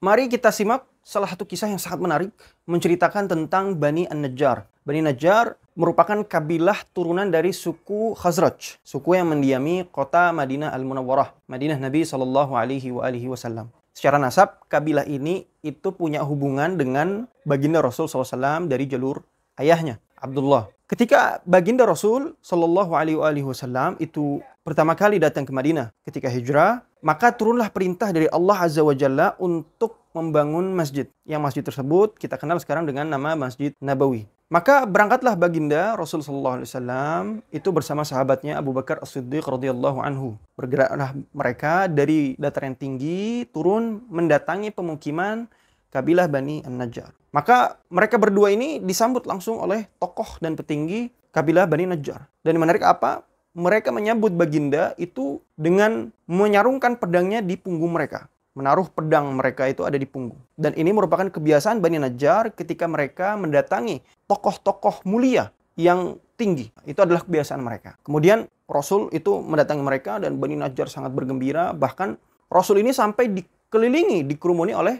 Mari kita simak salah satu kisah yang sangat menarik menceritakan tentang Bani An-Najjar. Bani Najjar merupakan kabilah turunan dari suku Khazraj, suku yang mendiami kota Madinah Al-Munawwarah, Madinah Nabi Shallallahu alaihi wasallam. Secara nasab, kabilah ini itu punya hubungan dengan baginda Rasul SAW dari jalur ayahnya, Abdullah. Ketika baginda Rasul Shallallahu Alaihi Wasallam itu pertama kali datang ke Madinah ketika hijrah, maka turunlah perintah dari Allah Azza wa Jalla untuk membangun masjid. Yang masjid tersebut kita kenal sekarang dengan nama Masjid Nabawi. Maka berangkatlah baginda Rasul sallallahu alaihi wasallam itu bersama sahabatnya Abu Bakar As-Siddiq radhiyallahu anhu. Bergeraklah mereka dari dataran tinggi turun mendatangi pemukiman kabilah Bani An-Najjar. Maka mereka berdua ini disambut langsung oleh tokoh dan petinggi kabilah Bani Najjar. Dan menarik apa? Mereka menyambut Baginda itu dengan menyarungkan pedangnya di punggung mereka. Menaruh pedang mereka itu ada di punggung. Dan ini merupakan kebiasaan Bani Najjar ketika mereka mendatangi tokoh-tokoh mulia yang tinggi. Itu adalah kebiasaan mereka. Kemudian Rasul itu mendatangi mereka dan Bani Najjar sangat bergembira. Bahkan Rasul ini sampai dikelilingi, dikerumuni oleh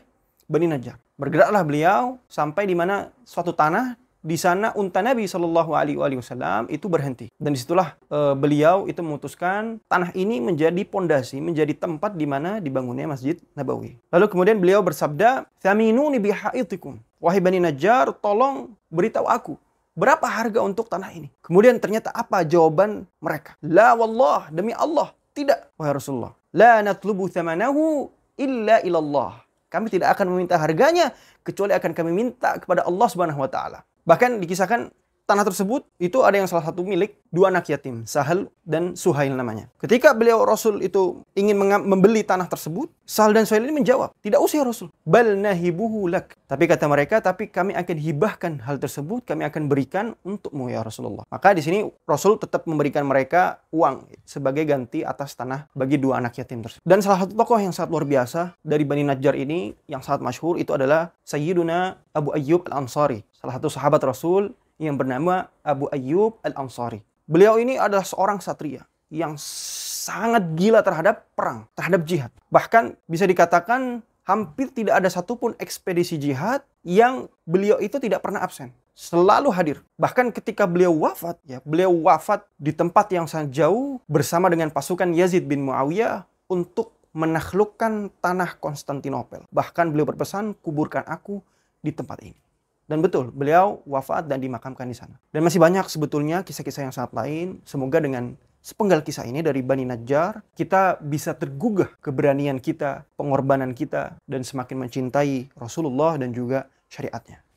Bani Najjar. Bergeraklah beliau sampai di mana suatu tanah di sana unta Nabi Shallallahu Alaihi Wasallam itu berhenti dan disitulah e, beliau itu memutuskan tanah ini menjadi pondasi menjadi tempat di mana dibangunnya masjid Nabawi lalu kemudian beliau bersabda Thaminu nibihaitikum. wahai bani Najjar tolong beritahu aku berapa harga untuk tanah ini kemudian ternyata apa jawaban mereka la wallah demi Allah tidak wahai Rasulullah la natlubu thamanahu illa ilallah kami tidak akan meminta harganya kecuali akan kami minta kepada Allah Subhanahu wa taala. Bahkan dikisahkan tanah tersebut itu ada yang salah satu milik dua anak yatim, Sahal dan Suhail namanya. Ketika beliau Rasul itu ingin membeli tanah tersebut, Sahal dan Suhail ini menjawab, tidak usah ya Rasul. Bal nahibuhu lak. Tapi kata mereka, tapi kami akan hibahkan hal tersebut, kami akan berikan untukmu ya Rasulullah. Maka di sini Rasul tetap memberikan mereka uang sebagai ganti atas tanah bagi dua anak yatim tersebut. Dan salah satu tokoh yang sangat luar biasa dari Bani Najjar ini yang sangat masyhur itu adalah Sayyiduna Abu Ayyub Al-Ansari, salah satu sahabat Rasul yang bernama Abu Ayyub Al-Ansari. Beliau ini adalah seorang satria yang sangat gila terhadap perang, terhadap jihad. Bahkan bisa dikatakan hampir tidak ada satupun ekspedisi jihad yang beliau itu tidak pernah absen. Selalu hadir. Bahkan ketika beliau wafat, ya beliau wafat di tempat yang sangat jauh bersama dengan pasukan Yazid bin Muawiyah untuk menaklukkan tanah Konstantinopel. Bahkan beliau berpesan, kuburkan aku di tempat ini. Dan betul, beliau wafat dan dimakamkan di sana. Dan masih banyak sebetulnya kisah-kisah yang sangat lain. Semoga dengan sepenggal kisah ini dari Bani Najjar, kita bisa tergugah keberanian kita, pengorbanan kita, dan semakin mencintai Rasulullah dan juga syariatnya.